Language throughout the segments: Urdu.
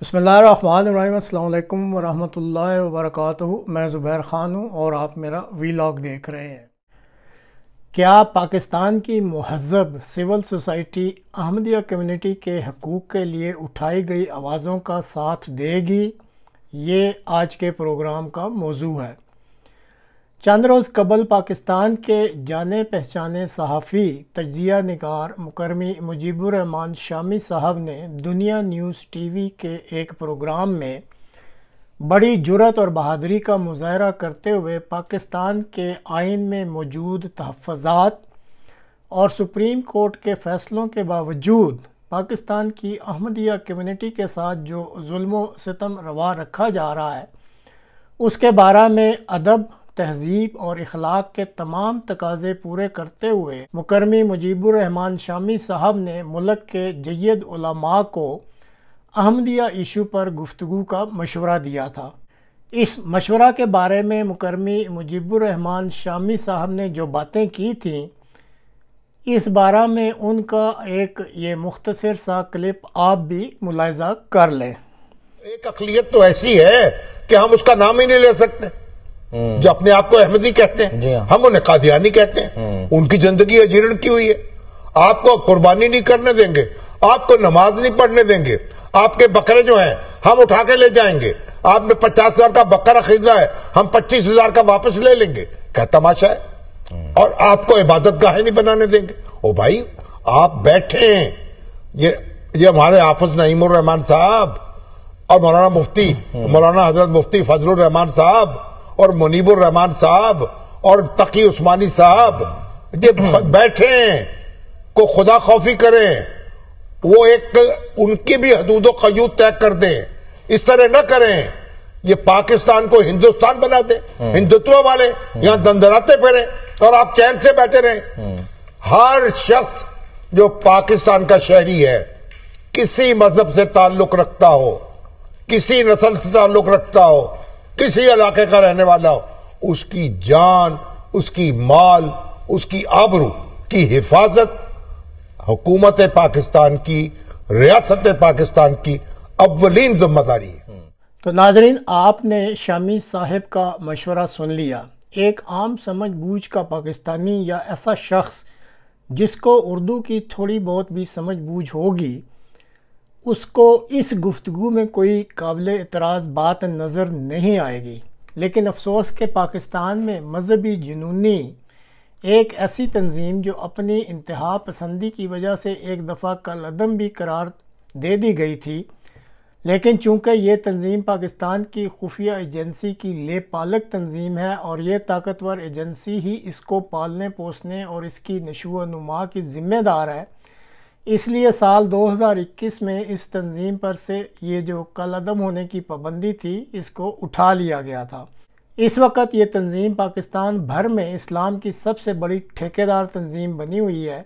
بسم اللہ الرحمن الرحیم السلام علیکم ورحمۃ اللہ وبرکاتہ میں زبیر خان ہوں اور آپ میرا وی لاگ دیکھ رہے ہیں کیا پاکستان کی مہذب سول سوسائٹی احمدیہ کمیونٹی کے حقوق کے لیے اٹھائی گئی آوازوں کا ساتھ دے گی یہ آج کے پروگرام کا موضوع ہے چند روز قبل پاکستان کے جانے پہچانے صحافی تجزیہ نگار مکرمی مجیب الرحمان شامی صاحب نے دنیا نیوز ٹی وی کے ایک پروگرام میں بڑی جرت اور بہادری کا مظاہرہ کرتے ہوئے پاکستان کے آئین میں موجود تحفظات اور سپریم کورٹ کے فیصلوں کے باوجود پاکستان کی احمدیہ کمیونٹی کے ساتھ جو ظلم و ستم روا رکھا جا رہا ہے اس کے بارے میں ادب تہذیب اور اخلاق کے تمام تقاضے پورے کرتے ہوئے مکرمی مجیب الرحمن شامی صاحب نے ملک کے جید علماء کو احمدیہ ایشو پر گفتگو کا مشورہ دیا تھا اس مشورہ کے بارے میں مکرمی مجیب الرحمن شامی صاحب نے جو باتیں کی تھیں اس بارہ میں ان کا ایک یہ مختصر سا کلپ آپ بھی ملاحظہ کر لیں ایک اقلیت تو ایسی ہے کہ ہم اس کا نام ہی نہیں لے سکتے جو اپنے آپ کو احمدی کہتے ہیں جی ہاں۔ ہم انہیں قادیانی کہتے ہیں ان کی زندگی اجیرن کی ہوئی ہے آپ کو قربانی نہیں کرنے دیں گے آپ کو نماز نہیں پڑھنے دیں گے آپ کے بکرے جو ہیں ہم اٹھا کے لے جائیں گے آپ نے پچاس ہزار کا بکرا خریدا ہے ہم پچیس ہزار کا واپس لے لیں گے کیا تماشا ہے اور آپ کو عبادت گاہیں نہیں بنانے دیں گے او بھائی آپ بیٹھے ہیں یہ ہمارے حافظ نعیم الرحمان صاحب اور مولانا مفتی مولانا حضرت مفتی فضل الرحمان صاحب اور منیب الرحمان صاحب اور تقی عثمانی صاحب یہ بیٹھے کو خدا خوفی کریں وہ ایک ان کی بھی حدود و قیود طے کر دیں اس طرح نہ کریں یہ پاکستان کو ہندوستان بنا دے ہندوتو والے یہاں دندراتے پھریں اور آپ چین سے بیٹھے رہیں ہر شخص جو پاکستان کا شہری ہے کسی مذہب سے تعلق رکھتا ہو کسی نسل سے تعلق رکھتا ہو کسی علاقے کا رہنے والا ہو اس کی جان اس کی مال اس کی آبرو کی حفاظت حکومت پاکستان کی ریاست پاکستان کی اولین ذمہ داری ہے تو ناظرین آپ نے شامی صاحب کا مشورہ سن لیا ایک عام سمجھ بوجھ کا پاکستانی یا ایسا شخص جس کو اردو کی تھوڑی بہت بھی سمجھ بوجھ ہوگی اس کو اس گفتگو میں کوئی قابل اعتراض بات نظر نہیں آئے گی لیکن افسوس کہ پاکستان میں مذہبی جنونی ایک ایسی تنظیم جو اپنی انتہا پسندی کی وجہ سے ایک دفعہ کل عدم بھی قرار دے دی گئی تھی لیکن چونکہ یہ تنظیم پاکستان کی خفیہ ایجنسی کی لے پالک تنظیم ہے اور یہ طاقتور ایجنسی ہی اس کو پالنے پوسنے اور اس کی نشو و نما کی ذمہ دار ہے اس لیے سال دو ہزار اکیس میں اس تنظیم پر سے یہ جو کل عدم ہونے کی پابندی تھی اس کو اٹھا لیا گیا تھا اس وقت یہ تنظیم پاکستان بھر میں اسلام کی سب سے بڑی ٹھیکیدار تنظیم بنی ہوئی ہے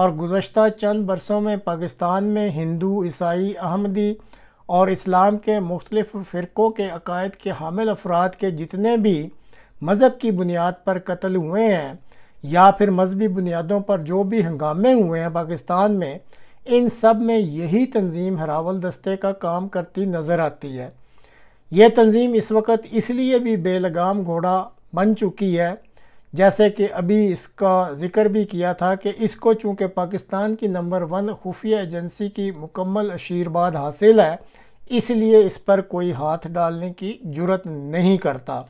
اور گزشتہ چند برسوں میں پاکستان میں ہندو عیسائی احمدی اور اسلام کے مختلف فرقوں کے عقائد کے حامل افراد کے جتنے بھی مذہب کی بنیاد پر قتل ہوئے ہیں یا پھر مذہبی بنیادوں پر جو بھی ہنگامے ہوئے ہیں پاکستان میں ان سب میں یہی تنظیم ہراول دستے کا کام کرتی نظر آتی ہے یہ تنظیم اس وقت اس لیے بھی بے لگام گھوڑا بن چکی ہے جیسے کہ ابھی اس کا ذکر بھی کیا تھا کہ اس کو چونکہ پاکستان کی نمبر ون خفیہ ایجنسی کی مکمل اشیرباد حاصل ہے اس لیے اس پر کوئی ہاتھ ڈالنے کی جرت نہیں کرتا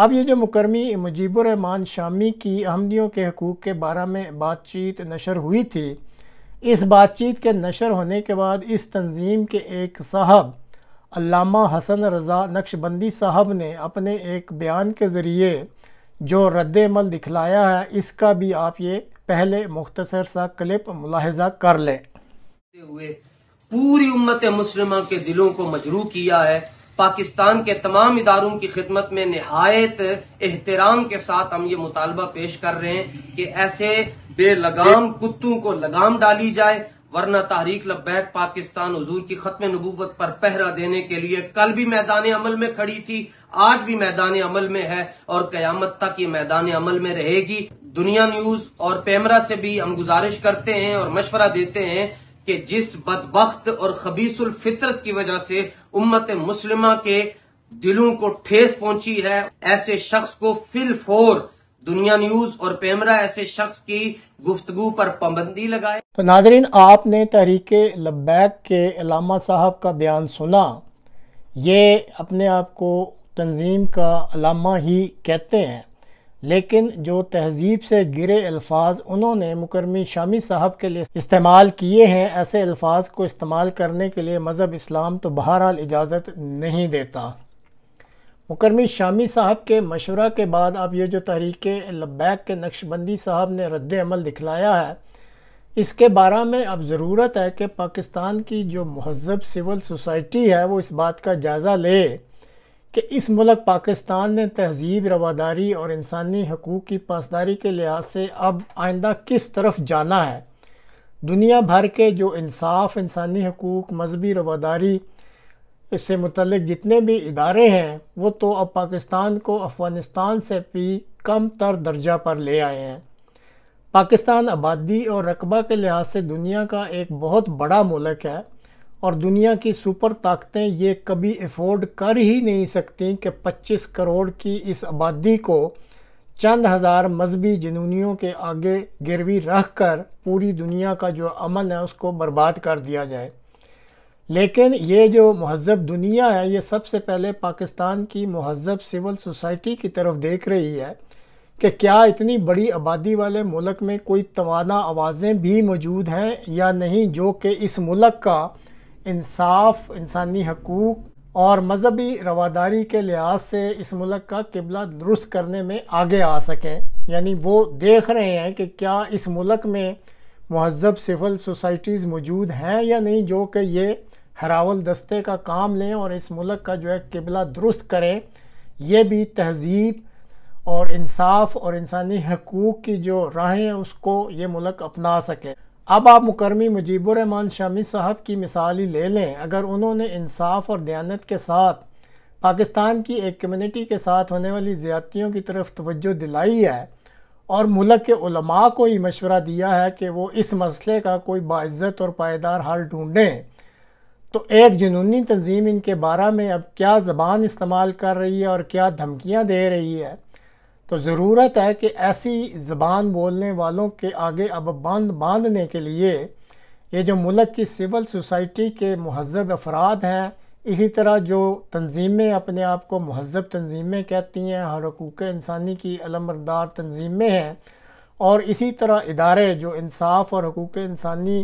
اب یہ جو مکرمی مجیب الرحمان شامی کی احمدیوں کے حقوق کے بارے میں بات چیت نشر ہوئی تھی اس بات چیت کے نشر ہونے کے بعد اس تنظیم کے ایک صاحب علامہ حسن رضا نقش بندی صاحب نے اپنے ایک بیان کے ذریعے جو رد عمل دکھلایا ہے اس کا بھی آپ یہ پہلے مختصر سا کلپ ملاحظہ کر لیں پوری امت مسلمہ کے دلوں کو مجروح کیا ہے پاکستان کے تمام اداروں کی خدمت میں نہایت احترام کے ساتھ ہم یہ مطالبہ پیش کر رہے ہیں کہ ایسے بے لگام کتوں کو لگام ڈالی جائے ورنہ تحریک لبیک پاکستان حضور کی ختم نبوت پر پہرا دینے کے لیے کل بھی میدان عمل میں کھڑی تھی آج بھی میدان عمل میں ہے اور قیامت تک یہ میدان عمل میں رہے گی دنیا نیوز اور پیمرا سے بھی ہم گزارش کرتے ہیں اور مشورہ دیتے ہیں کہ جس بدبخت اور خبیص الفطرت کی وجہ سے امت مسلمہ کے دلوں کو ٹھیس پہنچی ہے ایسے شخص کو فل فور دنیا نیوز اور پیمرا ایسے شخص کی گفتگو پر پابندی لگائے تو ناظرین آپ نے تحریک لبیک کے علامہ صاحب کا بیان سنا یہ اپنے آپ کو تنظیم کا علامہ ہی کہتے ہیں لیکن جو تہذیب سے گرے الفاظ انہوں نے مکرمی شامی صاحب کے لیے استعمال کیے ہیں ایسے الفاظ کو استعمال کرنے کے لیے مذہب اسلام تو بہرحال اجازت نہیں دیتا مکرمی شامی صاحب کے مشورہ کے بعد اب یہ جو تحریک لبیک کے نقش بندی صاحب نے رد عمل دکھلایا ہے اس کے بارے میں اب ضرورت ہے کہ پاکستان کی جو مہذب سول سوسائٹی ہے وہ اس بات کا جائزہ لے کہ اس ملک پاکستان نے تہذیب رواداری اور انسانی حقوق کی پاسداری کے لحاظ سے اب آئندہ کس طرف جانا ہے دنیا بھر کے جو انصاف انسانی حقوق مذہبی رواداری اس سے متعلق جتنے بھی ادارے ہیں وہ تو اب پاکستان کو افغانستان سے بھی کم تر درجہ پر لے آئے ہیں پاکستان آبادی اور رقبہ کے لحاظ سے دنیا کا ایک بہت بڑا ملک ہے اور دنیا کی سپر طاقتیں یہ کبھی افورڈ کر ہی نہیں سکتیں کہ پچیس کروڑ کی اس آبادی کو چند ہزار مذہبی جنونیوں کے آگے گروی رکھ کر پوری دنیا کا جو عمل ہے اس کو برباد کر دیا جائے لیکن یہ جو مہذب دنیا ہے یہ سب سے پہلے پاکستان کی مہذب سول سوسائٹی کی طرف دیکھ رہی ہے کہ کیا اتنی بڑی آبادی والے ملک میں کوئی توانا آوازیں بھی موجود ہیں یا نہیں جو کہ اس ملک کا انصاف انسانی حقوق اور مذہبی رواداری کے لحاظ سے اس ملک کا قبلہ درست کرنے میں آگے آ سکیں یعنی وہ دیکھ رہے ہیں کہ کیا اس ملک میں مہذب سول سوسائٹیز موجود ہیں یا نہیں جو کہ یہ ہراول دستے کا کام لیں اور اس ملک کا جو ہے قبلہ درست کریں یہ بھی تہذیب اور انصاف اور انسانی حقوق کی جو راہیں ہیں اس کو یہ ملک اپنا سکے اب آپ مکرمی مجیب الرحمٰن شامی صاحب کی مثالی لے لیں اگر انہوں نے انصاف اور دیانت کے ساتھ پاکستان کی ایک کمیونٹی کے ساتھ ہونے والی زیادتیوں کی طرف توجہ دلائی ہے اور ملک کے علماء کو ہی مشورہ دیا ہے کہ وہ اس مسئلے کا کوئی باعزت اور پائیدار حل ڈھونڈیں تو ایک جنونی تنظیم ان کے بارہ میں اب کیا زبان استعمال کر رہی ہے اور کیا دھمکیاں دے رہی ہے تو ضرورت ہے کہ ایسی زبان بولنے والوں کے آگے اب بند باندھنے کے لیے یہ جو ملک کی سول سوسائٹی کے مہذب افراد ہیں اسی طرح جو تنظیمیں اپنے آپ کو مہذب تنظیمیں کہتی ہیں ہر حقوق انسانی کی علمدار تنظیمیں ہیں اور اسی طرح ادارے جو انصاف اور حقوق انسانی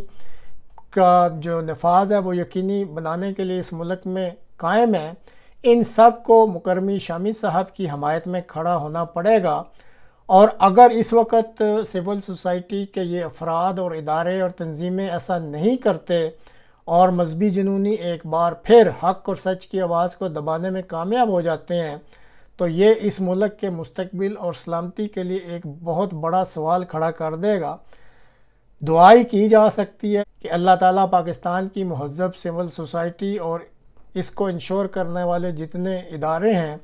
کا جو نفاذ ہے وہ یقینی بنانے کے لیے اس ملک میں قائم ہیں ان سب کو مکرمی شامی صاحب کی حمایت میں کھڑا ہونا پڑے گا اور اگر اس وقت سول سوسائٹی کے یہ افراد اور ادارے اور تنظیمیں ایسا نہیں کرتے اور مذہبی جنونی ایک بار پھر حق اور سچ کی آواز کو دبانے میں کامیاب ہو جاتے ہیں تو یہ اس ملک کے مستقبل اور سلامتی کے لیے ایک بہت بڑا سوال کھڑا کر دے گا دعائی کی جا سکتی ہے کہ اللہ تعالیٰ پاکستان کی مہذب سول سوسائٹی اور اس کو انشور کرنے والے جتنے ادارے ہیں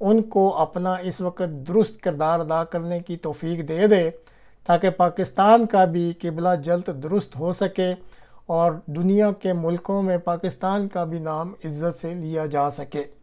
ان کو اپنا اس وقت درست کردار ادا کرنے کی توفیق دے دے تاکہ پاکستان کا بھی قبلہ جلد درست ہو سکے اور دنیا کے ملکوں میں پاکستان کا بھی نام عزت سے لیا جا سکے